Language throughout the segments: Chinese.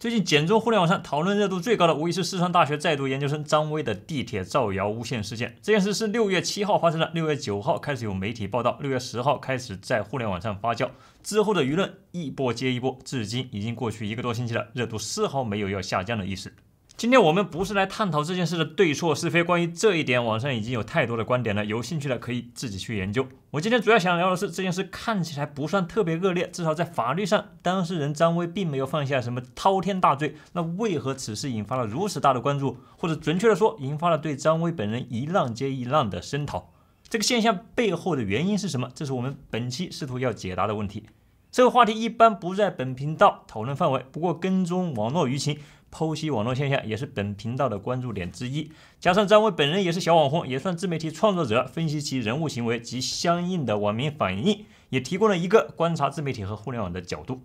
最近，简中互联网上讨论热度最高的，无疑是四川大学在读研究生张威的地铁造谣诬陷事件。这件事是六月七号发生的，六月九号开始有媒体报道，六月十号开始在互联网上发酵，之后的舆论一波接一波，至今已经过去一个多星期了，热度丝毫没有要下降的意思。今天我们不是来探讨这件事的对错是非，关于这一点网上已经有太多的观点了，有兴趣的可以自己去研究。我今天主要想聊的是这件事看起来不算特别恶劣，至少在法律上，当事人张威并没有犯下什么滔天大罪。那为何此事引发了如此大的关注，或者准确的说，引发了对张威本人一浪接一浪的声讨？这个现象背后的原因是什么？这是我们本期试图要解答的问题。这个话题一般不在本频道讨论范围，不过跟踪网络舆情。剖析网络现象也是本频道的关注点之一。加上张卫本人也是小网红，也算自媒体创作者，分析其人物行为及相应的网民反应，也提供了一个观察自媒体和互联网的角度。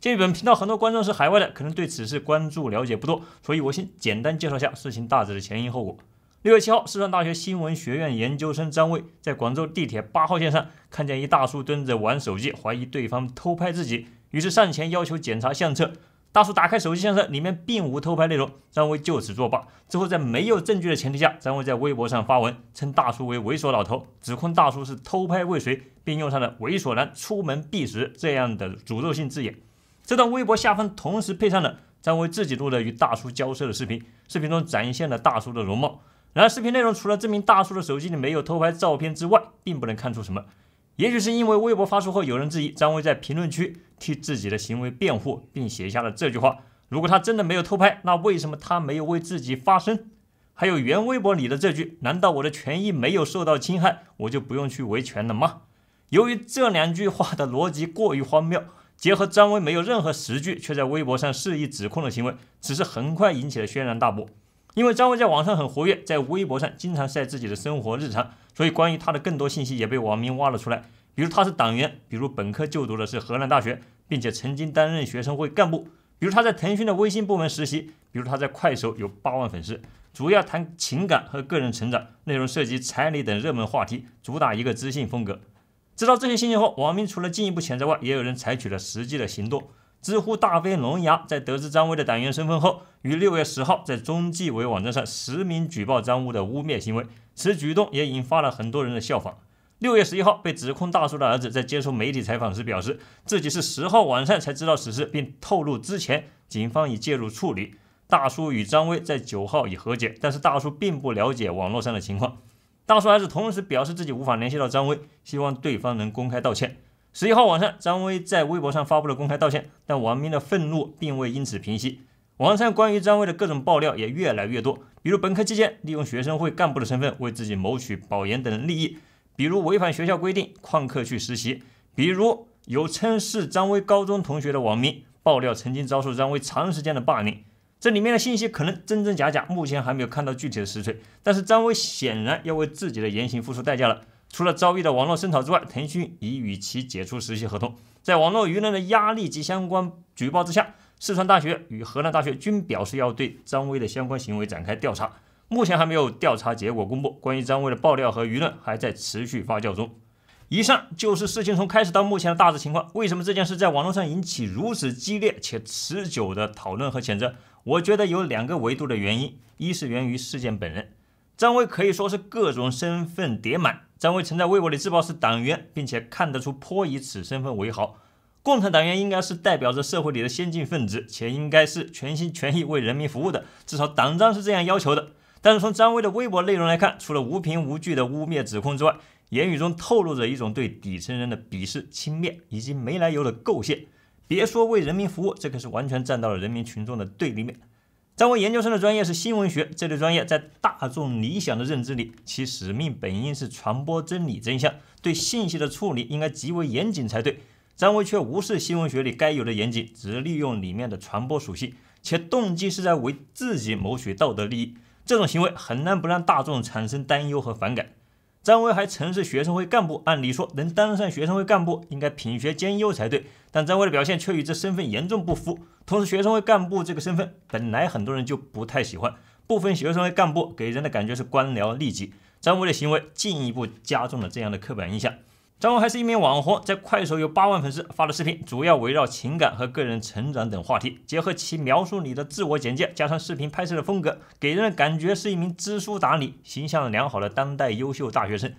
鉴于本频道很多观众是海外的，可能对此事关注了解不多，所以我先简单介绍一下事情大致的前因后果。六月七号，四川大学新闻学院研究生张卫在广州地铁八号线上看见一大叔蹲着玩手机，怀疑对方偷拍自己，于是上前要求检查相册。大叔打开手机相册，里面并无偷拍内容。张威就此作罢。之后，在没有证据的前提下，张威在微博上发文，称大叔为猥琐老头，指控大叔是偷拍未遂，并用上了“猥琐男出门必死”这样的诅咒性字眼。这段微博下方同时配上了张威自己录的与大叔交涉的视频，视频中展现了大叔的容貌。然而，视频内容除了证明大叔的手机里没有偷拍照片之外，并不能看出什么。也许是因为微博发出后有人质疑，张威在评论区替自己的行为辩护，并写下了这句话：“如果他真的没有偷拍，那为什么他没有为自己发声？”还有原微博里的这句：“难道我的权益没有受到侵害，我就不用去维权了吗？”由于这两句话的逻辑过于荒谬，结合张威没有任何实据却在微博上肆意指控的行为，此事很快引起了轩然大波。因为张威在网上很活跃，在微博上经常晒自己的生活日常。所以，关于他的更多信息也被网民挖了出来，比如他是党员，比如本科就读的是河南大学，并且曾经担任学生会干部，比如他在腾讯的微信部门实习，比如他在快手有八万粉丝，主要谈情感和个人成长，内容涉及彩礼等热门话题，主打一个知性风格。知道这些信息后，网民除了进一步谴责外，也有人采取了实际的行动。知乎大 V 龙牙在得知张威的党员身份后，于六月十号在中纪委网站上实名举报张威的污蔑行为。此举动也引发了很多人的效仿。六月十一号，被指控大叔的儿子在接受媒体采访时表示，自己是十号晚上才知道此事，并透露之前警方已介入处理，大叔与张威在九号已和解，但是大叔并不了解网络上的情况。大叔儿子同时表示自己无法联系到张威，希望对方能公开道歉。十一号晚上，张威在微博上发布了公开道歉，但网民的愤怒并未因此平息。网上关于张威的各种爆料也越来越多，比如本科期间利用学生会干部的身份为自己谋取保研等利益，比如违反学校规定旷课去实习，比如有称是张威高中同学的网民爆料曾经遭受张威长时间的霸凌。这里面的信息可能真真假假，目前还没有看到具体的实锤，但是张威显然要为自己的言行付出代价了。除了遭遇的网络声讨之外，腾讯已与其解除实习合同。在网络舆论的压力及相关举报之下，四川大学与河南大学均表示要对张威的相关行为展开调查，目前还没有调查结果公布。关于张威的爆料和舆论还在持续发酵中。以上就是事情从开始到目前的大致情况。为什么这件事在网络上引起如此激烈且持久的讨论和谴责？我觉得有两个维度的原因，一是源于事件本人。张威可以说是各种身份叠满。张威曾在微博里自曝是党员，并且看得出颇以此身份为豪。共产党员应该是代表着社会里的先进分子，且应该是全心全意为人民服务的，至少党章是这样要求的。但是从张威的微博内容来看，除了无凭无据的污蔑指控之外，言语中透露着一种对底层人的鄙视、轻蔑以及没来由的构陷。别说为人民服务，这可是完全站到了人民群众的对立面。张威研究生的专业是新闻学，这类专业在大众理想的认知里，其使命本应是传播真理真相，对信息的处理应该极为严谨才对。张威却无视新闻学里该有的严谨，只利用里面的传播属性，且动机是在为自己谋取道德利益，这种行为很难不让大众产生担忧和反感。张威还曾是学生会干部，按理说能当上学生会干部，应该品学兼优才对，但张威的表现却与这身份严重不符。同时，学生会干部这个身份本来很多人就不太喜欢，部分学生会干部给人的感觉是官僚利己。张威的行为进一步加重了这样的刻板印象。张威还是一名网红，在快手有八万粉丝，发的视频主要围绕情感和个人成长等话题，结合其描述里的自我简介，加上视频拍摄的风格，给人的感觉是一名知书达理、形象良好的当代优秀大学生。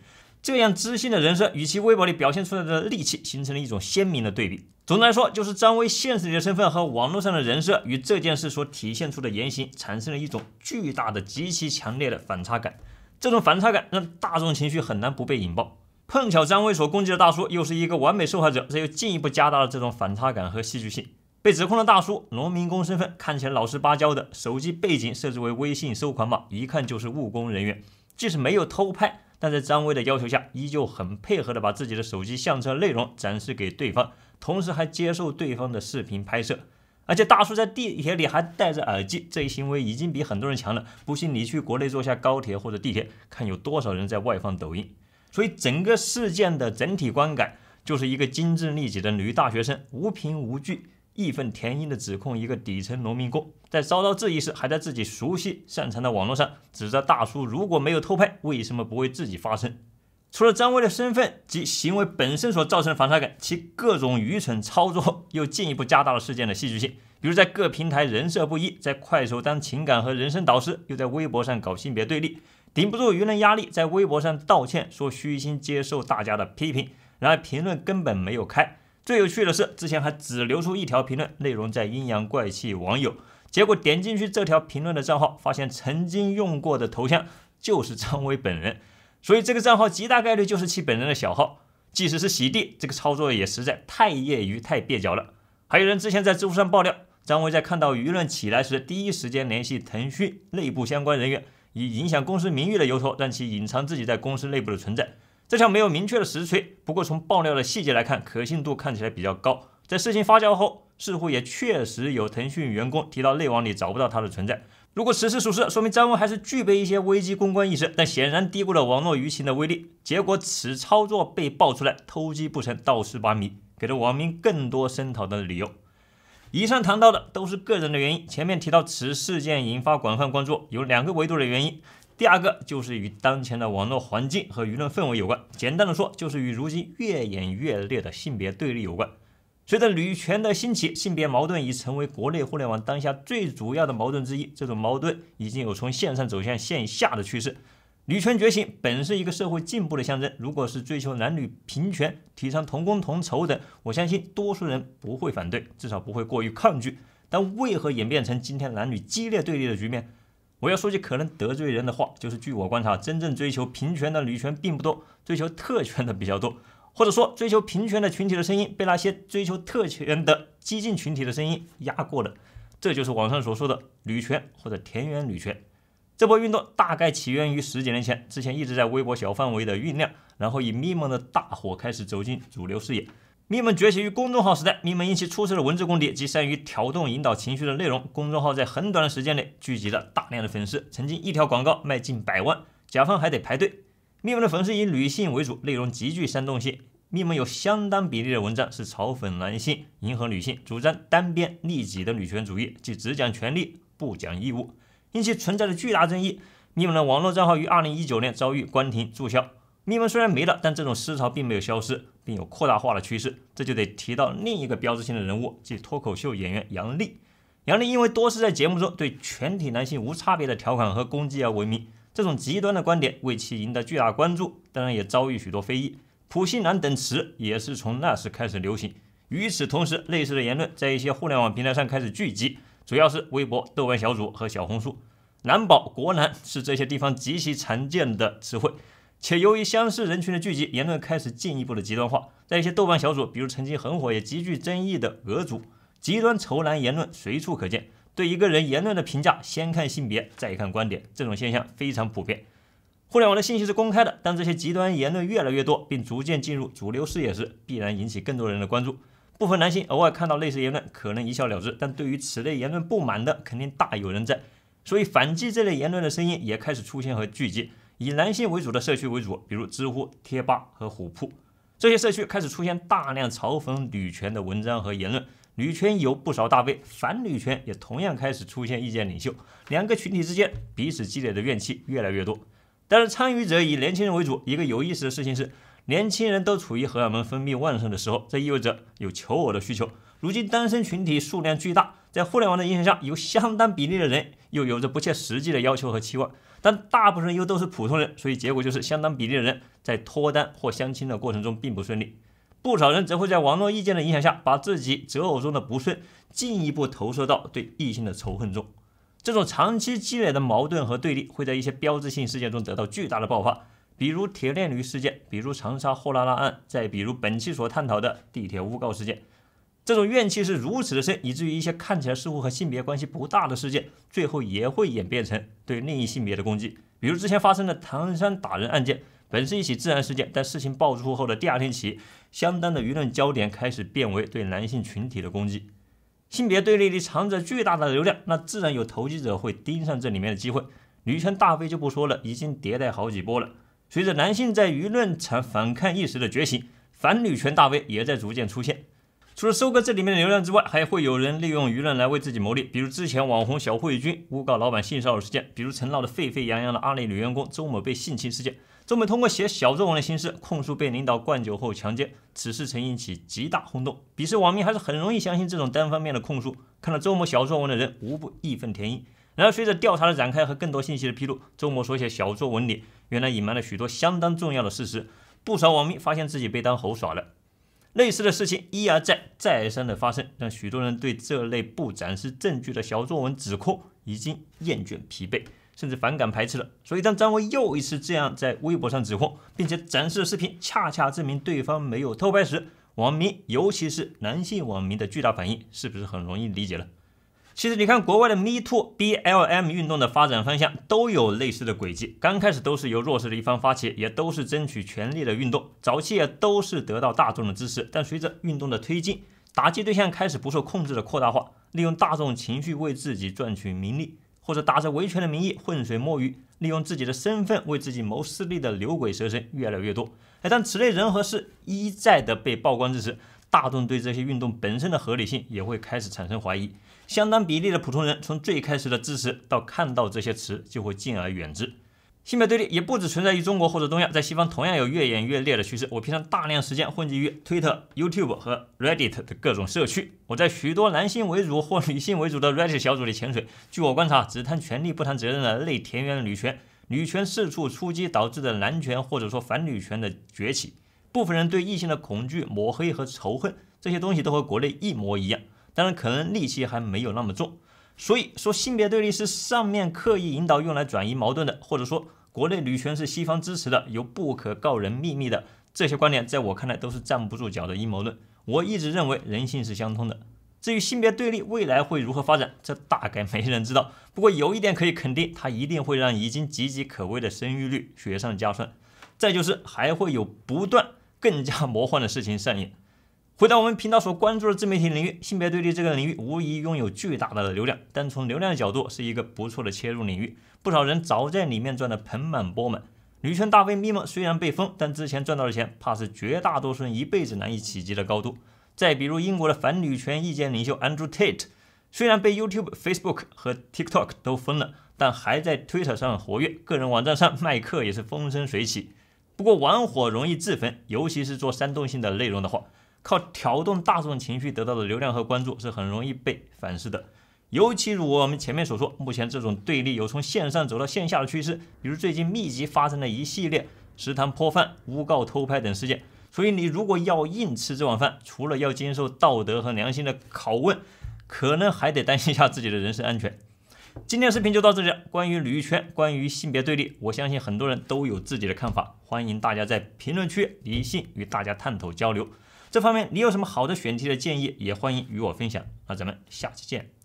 这样知性的人设与其微博里表现出来的戾气形成了一种鲜明的对比。总的来说，就是张威现实里的身份和网络上的人设与这件事所体现出的言行产生了一种巨大的、极其强烈的反差感。这种反差感让大众情绪很难不被引爆。碰巧张威所攻击的大叔又是一个完美受害者，这又进一步加大了这种反差感和戏剧性。被指控的大叔，农民工身份看起来老实巴交的，手机背景设置为微信收款码，一看就是务工人员。即使没有偷拍。但在张威的要求下，依旧很配合的把自己的手机相册内容展示给对方，同时还接受对方的视频拍摄，而且大叔在地铁里还戴着耳机，这一行为已经比很多人强了。不信你去国内坐下高铁或者地铁，看有多少人在外放抖音。所以整个事件的整体观感就是一个精致利己的女大学生，无凭无据。义愤填膺地指控一个底层农民工，在遭到质疑时，还在自己熟悉擅长的网络上指责大叔，如果没有偷拍，为什么不为自己发声？除了张威的身份及行为本身所造成的反差感，其各种愚蠢操作又进一步加大了事件的戏剧性。比如，在各平台人设不一，在快手当情感和人生导师，又在微博上搞性别对立，顶不住舆论压力，在微博上道歉，说虚心接受大家的批评，然而评论根本没有开。最有趣的是，之前还只留出一条评论，内容在阴阳怪气网友。结果点进去这条评论的账号，发现曾经用过的头像就是张威本人，所以这个账号极大概率就是其本人的小号。即使是洗地，这个操作也实在太业余、太蹩脚了。还有人之前在知乎上爆料，张威在看到舆论起来时，第一时间联系腾讯内部相关人员，以影响公司名誉的由头，让其隐藏自己在公司内部的存在。这条没有明确的实锤，不过从爆料的细节来看，可信度看起来比较高。在事情发酵后，似乎也确实有腾讯员工提到内网里找不到他的存在。如果此事属实，说明张文还是具备一些危机公关意识，但显然低估了网络舆情的威力。结果此操作被爆出来，偷鸡不成倒蚀把米，给了网民更多声讨的理由。以上谈到的都是个人的原因。前面提到此事件引发广泛关注，有两个维度的原因。第二个就是与当前的网络环境和舆论氛围有关，简单的说就是与如今越演越烈的性别对立有关。随着女权的兴起，性别矛盾已成为国内互联网当下最主要的矛盾之一。这种矛盾已经有从线上走向线下的趋势。女权觉醒本是一个社会进步的象征，如果是追求男女平权、提倡同工同酬等，我相信多数人不会反对，至少不会过于抗拒。但为何演变成今天男女激烈对立的局面？我要说句可能得罪人的话，就是据我观察，真正追求平权的女权并不多，追求特权的比较多，或者说追求平权的群体的声音被那些追求特权的激进群体的声音压过了。这就是网上所说的女权或者田园女权。这波运动大概起源于十几年前，之前一直在微博小范围的酝酿，然后以咪蒙的大火开始走进主流视野。咪蒙崛起于公众号时代，咪蒙因其出色的文字功底及善于调动引导情绪的内容，公众号在很短的时间内聚集了大量的粉丝，曾经一条广告卖近百万，甲方还得排队。咪蒙的粉丝以女性为主，内容极具煽动性，咪蒙有相当比例的文章是嘲讽男性，迎合女性，主张单边利己的女权主义，即只讲权利不讲义务，因其存在着巨大争议，咪蒙的网络账号于二零一九年遭遇关停注销。逆风虽然没了，但这种思潮并没有消失，并有扩大化的趋势。这就得提到另一个标志性的人物，即脱口秀演员杨笠。杨笠因为多次在节目中对全体男性无差别的调侃和攻击而闻名，这种极端的观点为其赢得巨大关注，当然也遭遇许多非议。普信男等词也是从那时开始流行。与此同时，类似的言论在一些互联网平台上开始聚集，主要是微博、豆瓣小组和小红书。男宝、国男是这些地方极其常见的词汇。且由于相似人群的聚集，言论开始进一步的极端化。在一些豆瓣小组，比如曾经很火也极具争议的“俄族”极端仇男言论随处可见。对一个人言论的评价，先看性别，再看观点，这种现象非常普遍。互联网的信息是公开的，当这些极端言论越来越多，并逐渐进入主流视野时，必然引起更多人的关注。部分男性偶尔看到类似言论，可能一笑了之；但对于此类言论不满的，肯定大有人在。所以，反击这类言论的声音也开始出现和聚集。以男性为主的社区为主，比如知乎、贴吧和虎扑，这些社区开始出现大量嘲讽女权的文章和言论。女权有不少大 V，反女权也同样开始出现意见领袖，两个群体之间彼此积累的怨气越来越多。但是参与者以年轻人为主。一个有意思的事情是，年轻人都处于荷尔蒙分泌旺盛的时候，这意味着有求偶的需求。如今单身群体数量巨大。在互联网的影响下，有相当比例的人又有着不切实际的要求和期望，但大部分人又都是普通人，所以结果就是相当比例的人在脱单或相亲的过程中并不顺利。不少人则会在网络意见的影响下，把自己择偶中的不顺进一步投射到对异性的仇恨中。这种长期积累的矛盾和对立，会在一些标志性事件中得到巨大的爆发，比如铁链女事件，比如长沙货拉拉案，再比如本期所探讨的地铁诬告事件。这种怨气是如此的深，以至于一些看起来似乎和性别关系不大的事件，最后也会演变成对另一性别的攻击。比如之前发生的唐山打人案件，本是一起治安事件，但事情爆出后的第二天起，相当的舆论焦点开始变为对男性群体的攻击。性别对立里藏着巨大的流量，那自然有投机者会盯上这里面的机会。女权大 V 就不说了，已经迭代好几波了。随着男性在舆论场反抗意识的觉醒，反女权大 V 也在逐渐出现。除了收割这里面的流量之外，还会有人利用舆论来为自己谋利。比如之前网红小慧君诬告老板性骚扰事件，比如曾闹得沸沸扬扬的阿里女员工周某被性侵事件。周某通过写小作文的形式控诉被领导灌酒后强奸，此事曾引起极大轰动。彼时网民还是很容易相信这种单方面的控诉，看到周某小作文的人无不义愤填膺。然而随着调查的展开和更多信息的披露，周某所写小作文里原来隐瞒了许多相当重要的事实，不少网民发现自己被当猴耍了。类似的事情一而再、再而三的发生，让许多人对这类不展示证据的小作文指控已经厌倦、疲惫，甚至反感、排斥了。所以，当张威又一次这样在微博上指控，并且展示视频，恰恰证明对方没有偷拍时，网民，尤其是男性网民的巨大反应，是不是很容易理解了？其实，你看国外的 Me Too、BLM 运动的发展方向都有类似的轨迹。刚开始都是由弱势的一方发起，也都是争取权利的运动。早期也都是得到大众的支持。但随着运动的推进，打击对象开始不受控制的扩大化，利用大众情绪为自己赚取名利，或者打着维权的名义浑水摸鱼，利用自己的身份为自己谋私利的牛鬼蛇神越来越多。哎，当此类人和事一再的被曝光之时，大众对这些运动本身的合理性也会开始产生怀疑。相当比例的普通人，从最开始的支持到看到这些词，就会敬而远之。性别对立也不只存在于中国或者东亚，在西方同样有越演越烈的趋势。我平常大量时间混迹于 Twitter、YouTube 和 Reddit 的各种社区，我在许多男性为主或女性为主的 Reddit 小组里潜水。据我观察，只谈权利不谈责任的类田园女权，女权四处出击导致的男权或者说反女权的崛起，部分人对异性的恐惧、抹黑和仇恨，这些东西都和国内一模一样。当然，可能戾气还没有那么重，所以说性别对立是上面刻意引导用来转移矛盾的，或者说国内女权是西方支持的，有不可告人秘密的，这些观点在我看来都是站不住脚的阴谋论。我一直认为人性是相通的。至于性别对立未来会如何发展，这大概没人知道。不过有一点可以肯定，它一定会让已经岌岌可危的生育率雪上加霜。再就是还会有不断更加魔幻的事情上演。回到我们频道所关注的自媒体领域，性别对立这个领域无疑拥有巨大的流量，但从流量的角度是一个不错的切入领域，不少人早在里面赚得盆满钵满。女权大 V 咪蒙虽然被封，但之前赚到的钱怕是绝大多数人一辈子难以企及的高度。再比如英国的反女权意见领袖 Andrew Tate，虽然被 YouTube、Facebook 和 TikTok 都封了，但还在 Twitter 上活跃，个人网站上卖课也是风生水起。不过玩火容易自焚，尤其是做煽动性的内容的话。靠调动大众情绪得到的流量和关注是很容易被反思的，尤其如我们前面所说，目前这种对立有从线上走到线下的趋势，比如最近密集发生的一系列食堂泼饭、诬告、偷拍等事件。所以你如果要硬吃这碗饭，除了要接受道德和良心的拷问，可能还得担心一下自己的人身安全。今天视频就到这里了。关于女权，关于性别对立，我相信很多人都有自己的看法，欢迎大家在评论区理性与大家探讨交流。这方面你有什么好的选题的建议，也欢迎与我分享。那咱们下期见。